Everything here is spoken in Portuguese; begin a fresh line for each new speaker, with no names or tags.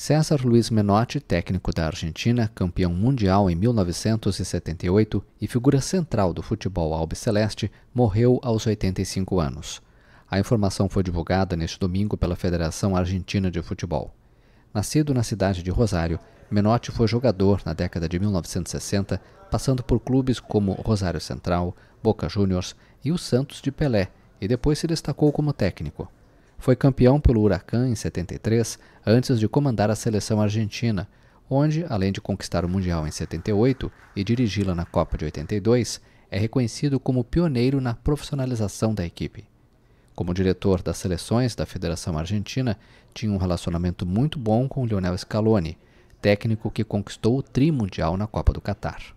César Luiz Menotti, técnico da Argentina, campeão mundial em 1978 e figura central do futebol albiceleste, morreu aos 85 anos. A informação foi divulgada neste domingo pela Federação Argentina de Futebol. Nascido na cidade de Rosário, Menotti foi jogador na década de 1960, passando por clubes como Rosário Central, Boca Juniors e o Santos de Pelé, e depois se destacou como técnico. Foi campeão pelo Huracan em 73, antes de comandar a seleção argentina, onde, além de conquistar o Mundial em 78 e dirigi-la na Copa de 82, é reconhecido como pioneiro na profissionalização da equipe. Como diretor das seleções da Federação Argentina, tinha um relacionamento muito bom com Lionel Scaloni, técnico que conquistou o tri mundial na Copa do Catar.